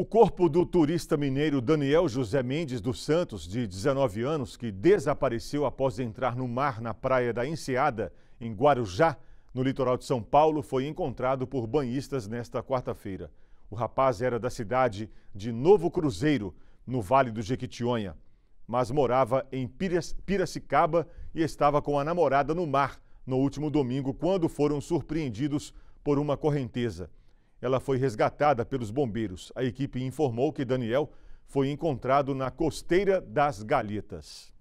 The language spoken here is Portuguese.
O corpo do turista mineiro Daniel José Mendes dos Santos, de 19 anos, que desapareceu após entrar no mar na praia da Enseada, em Guarujá, no litoral de São Paulo, foi encontrado por banhistas nesta quarta-feira. O rapaz era da cidade de Novo Cruzeiro, no Vale do Jequitinhonha, mas morava em Piracicaba e estava com a namorada no mar no último domingo, quando foram surpreendidos por uma correnteza ela foi resgatada pelos bombeiros. A equipe informou que Daniel foi encontrado na costeira das Galhetas.